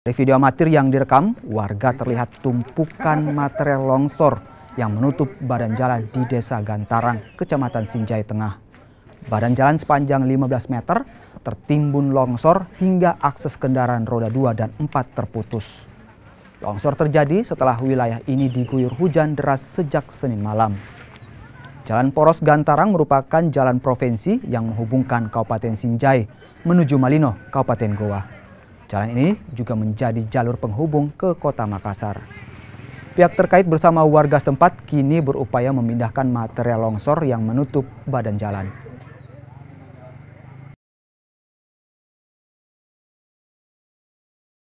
Dari video amatir yang direkam, warga terlihat tumpukan material longsor yang menutup badan jalan di Desa Gantarang, Kecamatan Sinjai Tengah. Badan jalan sepanjang 15 meter tertimbun longsor hingga akses kendaraan roda 2 dan 4 terputus. Longsor terjadi setelah wilayah ini diguyur hujan deras sejak Senin malam. Jalan Poros Gantarang merupakan jalan provinsi yang menghubungkan Kabupaten Sinjai menuju Malino, Kabupaten Goa. Jalan ini juga menjadi jalur penghubung ke kota Makassar. Pihak terkait bersama warga setempat kini berupaya memindahkan material longsor yang menutup badan jalan.